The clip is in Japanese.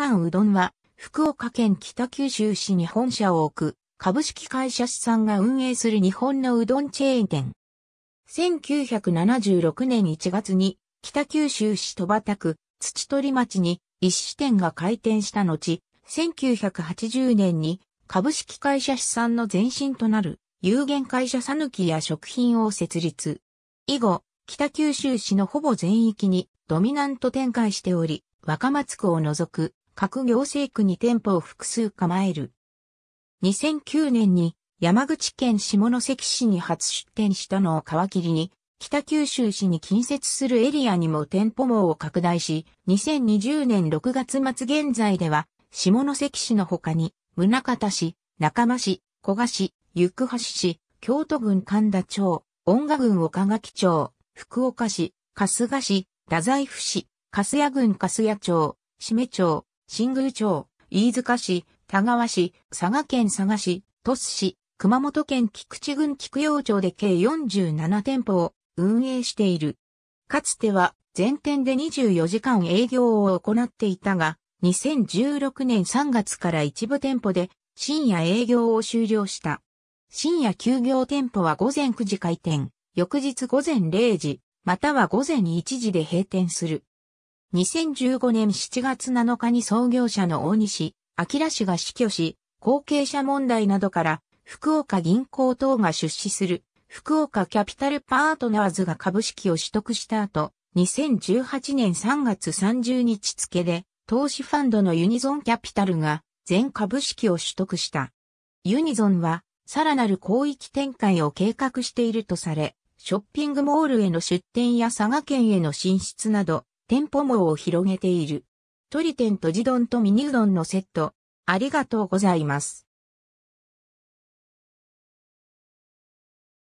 産うどんは、福岡県北九州市に本社を置く、株式会社資産が運営する日本のうどんチェーン店。1976年1月に、北九州市戸畑区、土取町に、一支店が開店した後、1980年に、株式会社資産の前身となる、有限会社さぬきや食品を設立。以後、北九州市のほぼ全域にドミナント展開しており、若松区を除く各行政区に店舗を複数構える。2009年に山口県下関市に初出店したのを皮切りに、北九州市に近接するエリアにも店舗網を拡大し、2020年6月末現在では、下関市の他に、宗方市、中間市、古賀市、行橋市、京都郡神田町、恩賀郡岡垣町、福岡市、春日市、太宰府市、春谷郡春谷町、締め町、新宮町、飯塚市、田川市、佐賀県佐賀市、鳥栖市、熊本県菊池郡菊陽町で計47店舗を運営している。かつては全店で24時間営業を行っていたが、2016年3月から一部店舗で深夜営業を終了した。深夜休業店舗は午前9時開店、翌日午前0時、または午前1時で閉店する。2015年7月7日に創業者の大西、明氏が死去し、後継者問題などから、福岡銀行等が出資する、福岡キャピタルパートナーズが株式を取得した後、2018年3月30日付で、投資ファンドのユニゾンキャピタルが全株式を取得した。ユニゾンは、さらなる広域展開を計画しているとされ、ショッピングモールへの出店や佐賀県への進出など、店舗網を広げている。鳥ンと地丼とミニうどんのセット。ありがとうございます。